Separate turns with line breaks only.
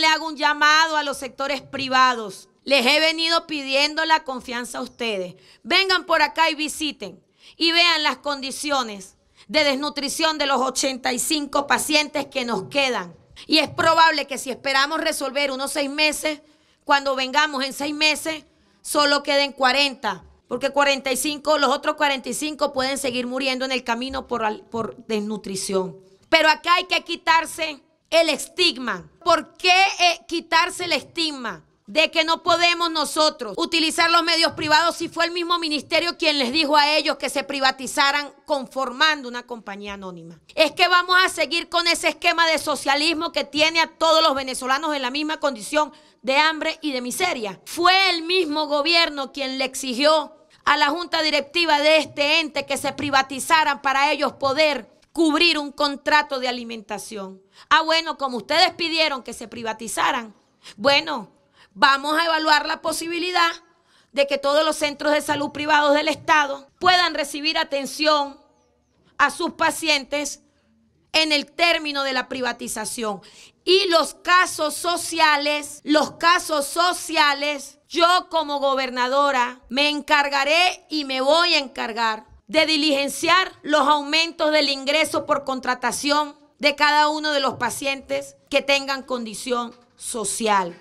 le hago un llamado a los sectores privados. Les he venido pidiendo la confianza a ustedes. Vengan por acá y visiten y vean las condiciones de desnutrición de los 85 pacientes que nos quedan. Y es probable que si esperamos resolver unos seis meses, cuando vengamos en seis meses, solo queden 40, porque 45, los otros 45 pueden seguir muriendo en el camino por desnutrición. Pero acá hay que quitarse el estigma. ¿Por qué eh, quitarse el estigma? de que no podemos nosotros utilizar los medios privados si fue el mismo ministerio quien les dijo a ellos que se privatizaran conformando una compañía anónima. Es que vamos a seguir con ese esquema de socialismo que tiene a todos los venezolanos en la misma condición de hambre y de miseria. Fue el mismo gobierno quien le exigió a la junta directiva de este ente que se privatizaran para ellos poder cubrir un contrato de alimentación. Ah, bueno, como ustedes pidieron que se privatizaran, bueno, vamos a evaluar la posibilidad de que todos los centros de salud privados del Estado puedan recibir atención a sus pacientes en el término de la privatización. Y los casos sociales, los casos sociales, yo como gobernadora me encargaré y me voy a encargar de diligenciar los aumentos del ingreso por contratación de cada uno de los pacientes que tengan condición social.